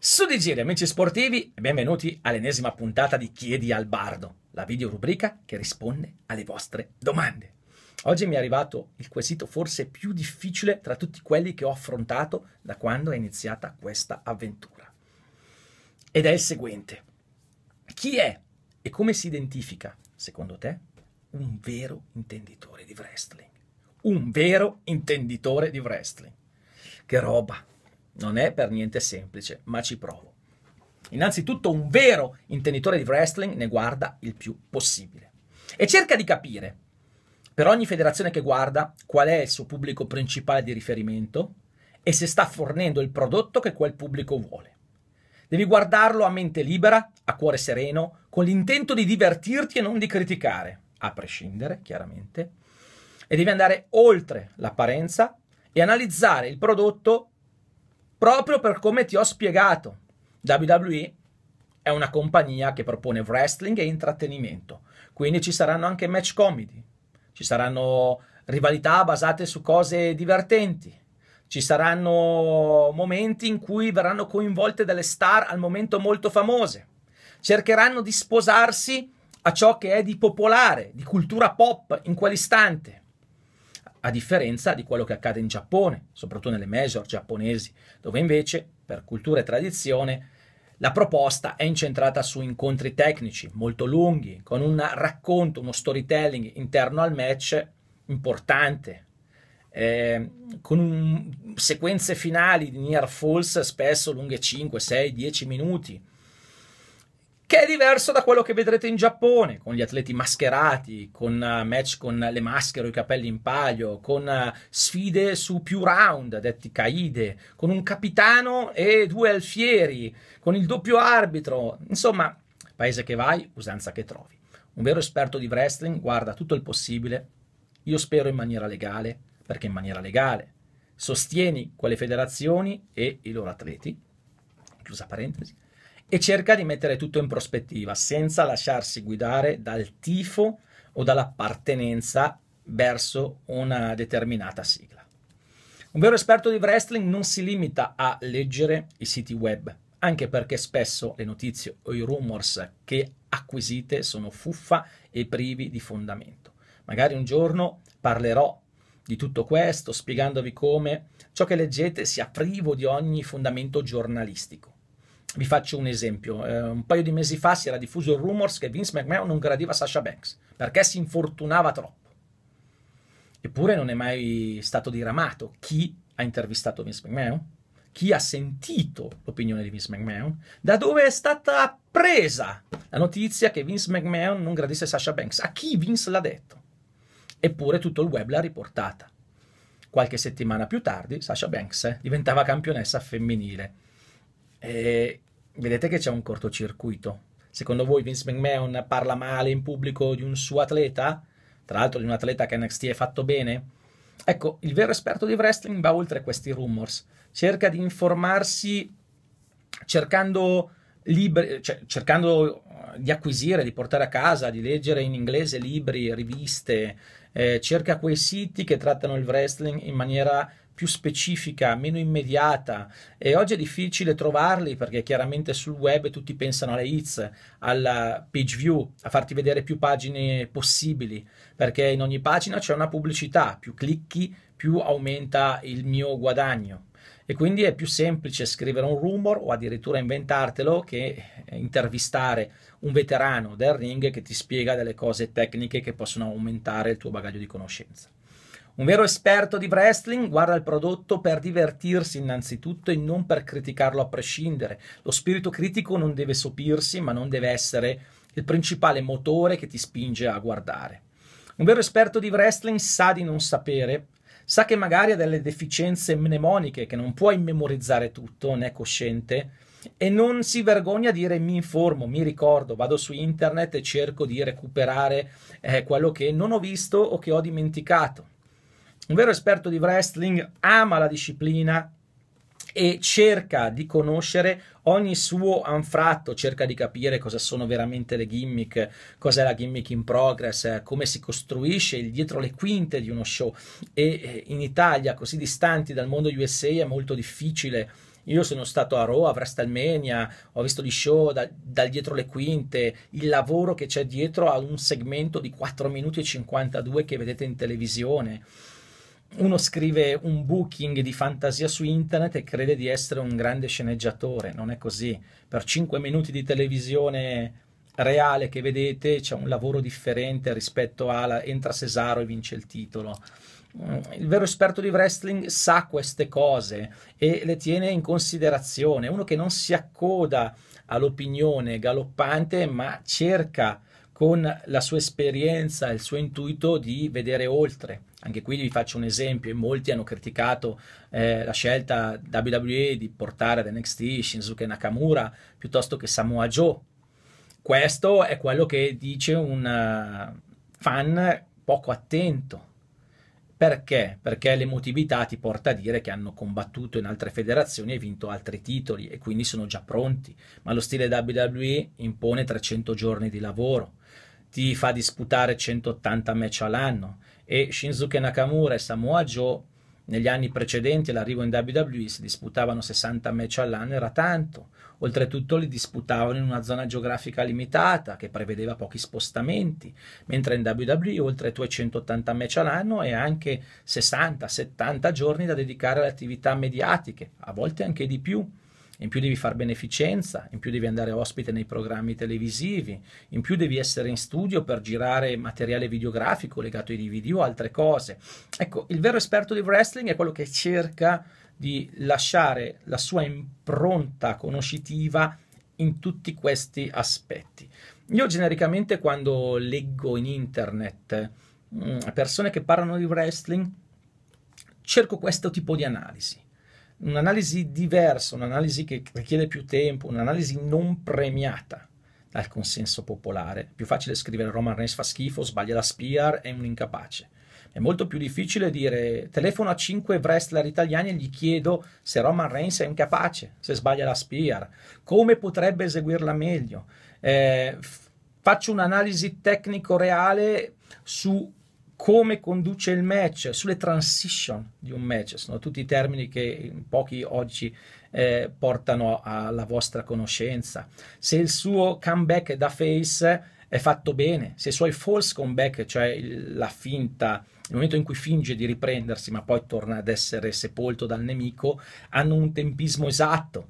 Su di Giri, amici sportivi, e benvenuti all'ennesima puntata di Chiedi al Bardo, la videorubrica che risponde alle vostre domande. Oggi mi è arrivato il quesito forse più difficile tra tutti quelli che ho affrontato da quando è iniziata questa avventura. Ed è il seguente. Chi è e come si identifica, secondo te, un vero intenditore di wrestling? Un vero intenditore di wrestling. Che roba! Non è per niente semplice, ma ci provo. Innanzitutto un vero intenitore di wrestling ne guarda il più possibile e cerca di capire, per ogni federazione che guarda, qual è il suo pubblico principale di riferimento e se sta fornendo il prodotto che quel pubblico vuole. Devi guardarlo a mente libera, a cuore sereno, con l'intento di divertirti e non di criticare, a prescindere, chiaramente, e devi andare oltre l'apparenza e analizzare il prodotto proprio per come ti ho spiegato. WWE è una compagnia che propone wrestling e intrattenimento, quindi ci saranno anche match comedy, ci saranno rivalità basate su cose divertenti, ci saranno momenti in cui verranno coinvolte delle star al momento molto famose, cercheranno di sposarsi a ciò che è di popolare, di cultura pop in quell'istante a differenza di quello che accade in Giappone, soprattutto nelle major giapponesi, dove invece, per cultura e tradizione, la proposta è incentrata su incontri tecnici molto lunghi, con un racconto, uno storytelling interno al match importante, eh, con un, sequenze finali di near falls spesso lunghe 5, 6, 10 minuti, che è diverso da quello che vedrete in Giappone, con gli atleti mascherati, con eh, match con le maschere o i capelli in palio, con eh, sfide su più round, detti caide, con un capitano e due alfieri, con il doppio arbitro, insomma, paese che vai, usanza che trovi. Un vero esperto di wrestling guarda tutto il possibile, io spero in maniera legale, perché in maniera legale sostieni quelle federazioni e i loro atleti, chiusa parentesi, e cerca di mettere tutto in prospettiva senza lasciarsi guidare dal tifo o dall'appartenenza verso una determinata sigla. Un vero esperto di wrestling non si limita a leggere i siti web, anche perché spesso le notizie o i rumors che acquisite sono fuffa e privi di fondamento. Magari un giorno parlerò di tutto questo spiegandovi come ciò che leggete sia privo di ogni fondamento giornalistico vi faccio un esempio. Eh, un paio di mesi fa si era diffuso il rumors che Vince McMahon non gradiva Sasha Banks perché si infortunava troppo. Eppure non è mai stato diramato chi ha intervistato Vince McMahon, chi ha sentito l'opinione di Vince McMahon, da dove è stata presa la notizia che Vince McMahon non gradisse Sasha Banks, a chi Vince l'ha detto. Eppure tutto il web l'ha riportata. Qualche settimana più tardi Sasha Banks diventava campionessa femminile e vedete che c'è un cortocircuito. Secondo voi Vince McMahon parla male in pubblico di un suo atleta? Tra l'altro di un atleta che NXT è fatto bene? Ecco, il vero esperto di wrestling va oltre questi rumors. Cerca di informarsi cercando, libri, cioè, cercando eh, di acquisire, di portare a casa, di leggere in inglese libri, riviste, eh, cerca quei siti che trattano il wrestling in maniera più specifica, meno immediata e oggi è difficile trovarli perché chiaramente sul web tutti pensano alle hits, alla page view, a farti vedere più pagine possibili perché in ogni pagina c'è una pubblicità, più clicchi più aumenta il mio guadagno e quindi è più semplice scrivere un rumor o addirittura inventartelo che eh, intervistare un veterano del ring che ti spiega delle cose tecniche che possono aumentare il tuo bagaglio di conoscenza. Un vero esperto di wrestling guarda il prodotto per divertirsi innanzitutto e non per criticarlo a prescindere. Lo spirito critico non deve sopirsi, ma non deve essere il principale motore che ti spinge a guardare. Un vero esperto di wrestling sa di non sapere, sa che magari ha delle deficienze mnemoniche, che non puoi memorizzare tutto, ne è cosciente, e non si vergogna a dire mi informo, mi ricordo, vado su internet e cerco di recuperare eh, quello che non ho visto o che ho dimenticato un vero esperto di wrestling, ama la disciplina e cerca di conoscere ogni suo anfratto, cerca di capire cosa sono veramente le gimmick, cos'è la gimmick in progress, come si costruisce il dietro le quinte di uno show e eh, in Italia, così distanti dal mondo USA, è molto difficile io sono stato a Raw, a WrestleMania, ho visto gli show da, dal dietro le quinte, il lavoro che c'è dietro a un segmento di 4 minuti e 52 che vedete in televisione uno scrive un booking di fantasia su internet e crede di essere un grande sceneggiatore, non è così. Per 5 minuti di televisione reale che vedete c'è un lavoro differente rispetto alla entra Cesaro e vince il titolo. Mm, il vero esperto di wrestling sa queste cose e le tiene in considerazione, uno che non si accoda all'opinione galoppante ma cerca con la sua esperienza, il suo intuito di vedere oltre. Anche qui vi faccio un esempio, molti hanno criticato eh, la scelta WWE di portare ad NXT Shinsuke Nakamura piuttosto che Samoa Joe. Questo è quello che dice un eh, fan poco attento perché? Perché l'emotività ti porta a dire che hanno combattuto in altre federazioni e vinto altri titoli e quindi sono già pronti, ma lo stile WWE impone 300 giorni di lavoro, ti fa disputare 180 match all'anno e Shinsuke Nakamura e Samoa Joe negli anni precedenti all'arrivo in WWE si disputavano 60 match all'anno, era tanto. Oltretutto li disputavano in una zona geografica limitata che prevedeva pochi spostamenti, mentre in WWE oltre 280 match all'anno e anche 60-70 giorni da dedicare alle attività mediatiche, a volte anche di più in più devi fare beneficenza, in più devi andare ospite nei programmi televisivi, in più devi essere in studio per girare materiale videografico legato ai DVD o altre cose. Ecco, il vero esperto di wrestling è quello che cerca di lasciare la sua impronta conoscitiva in tutti questi aspetti. Io genericamente quando leggo in internet mm, persone che parlano di wrestling, cerco questo tipo di analisi un'analisi diversa, un'analisi che richiede più tempo, un'analisi non premiata dal consenso popolare. Più facile scrivere Roman Reigns fa schifo, sbaglia la spear, è un incapace. È molto più difficile dire telefono a 5 wrestler italiani e gli chiedo se Roman Reigns è incapace, se sbaglia la spear, come potrebbe eseguirla meglio. Eh, faccio un'analisi tecnico reale su come conduce il match, sulle transition di un match, sono tutti termini che pochi oggi eh, portano alla vostra conoscenza. Se il suo comeback da face è fatto bene, se i suoi false comeback, cioè la finta, il momento in cui finge di riprendersi ma poi torna ad essere sepolto dal nemico, hanno un tempismo esatto.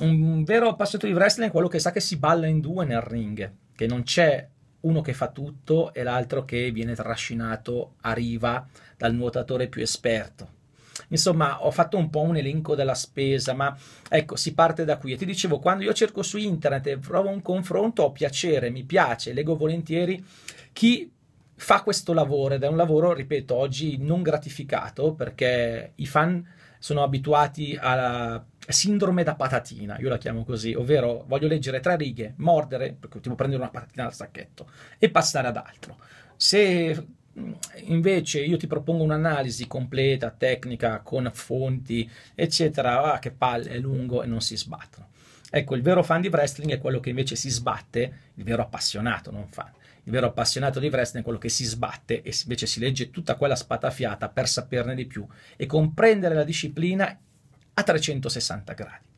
Un vero appassionato di wrestling è quello che sa che si balla in due nel ring, che non c'è uno che fa tutto e l'altro che viene trascinato a riva dal nuotatore più esperto. Insomma, ho fatto un po' un elenco della spesa, ma ecco, si parte da qui. E ti dicevo, quando io cerco su internet e provo un confronto, ho piacere, mi piace, leggo volentieri chi fa questo lavoro ed è un lavoro, ripeto, oggi non gratificato perché i fan sono abituati a sindrome da patatina, io la chiamo così, ovvero voglio leggere tre righe, mordere, perché tipo prendere una patatina dal sacchetto e passare ad altro. Se mm, invece io ti propongo un'analisi completa, tecnica, con fonti, eccetera, ah, che palle, è lungo e non si sbattono. Ecco, il vero fan di wrestling è quello che invece si sbatte, il vero appassionato, non fan. Il vero appassionato di wrestling è quello che si sbatte e invece si legge tutta quella spatafiata per saperne di più e comprendere la disciplina a 360 gradi.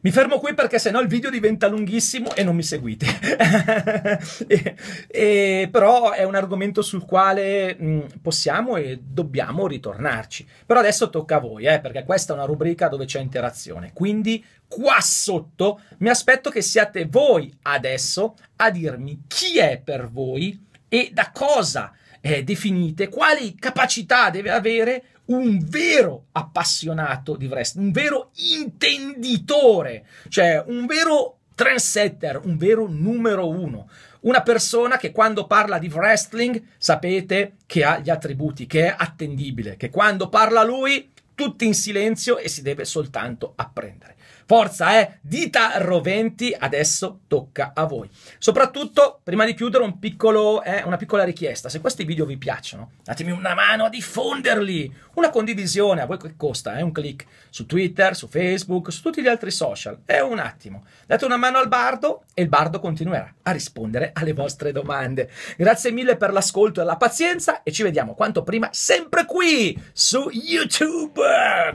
Mi fermo qui perché sennò il video diventa lunghissimo e non mi seguite. e, e, però è un argomento sul quale mh, mm, possiamo e dobbiamo ritornarci. Però adesso tocca a voi, eh, perché questa è una rubrica dove c'è interazione. Quindi qua sotto mi aspetto che siate voi adesso a dirmi chi è per voi e da cosa eh, definite, quali capacità deve avere un vero appassionato di wrestling, un vero intenditore, cioè un vero trendsetter, un vero numero uno. Una persona che quando parla di wrestling sapete che ha gli attributi, che è attendibile, che quando parla lui tutti in silenzio e si deve soltanto apprendere. Forza, eh! Dita roventi, adesso tocca a voi. Soprattutto, prima di chiudere, un piccolo, eh, una piccola richiesta. Se questi video vi piacciono, datemi una mano a diffonderli. Una condivisione, a voi che costa, eh? Un click su Twitter, su Facebook, su tutti gli altri social. È un attimo. Date una mano al bardo e il bardo continuerà a rispondere alle vostre domande. Grazie mille per l'ascolto e la pazienza e ci vediamo quanto prima sempre qui su YouTube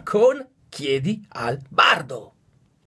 con Chiedi al Bardo.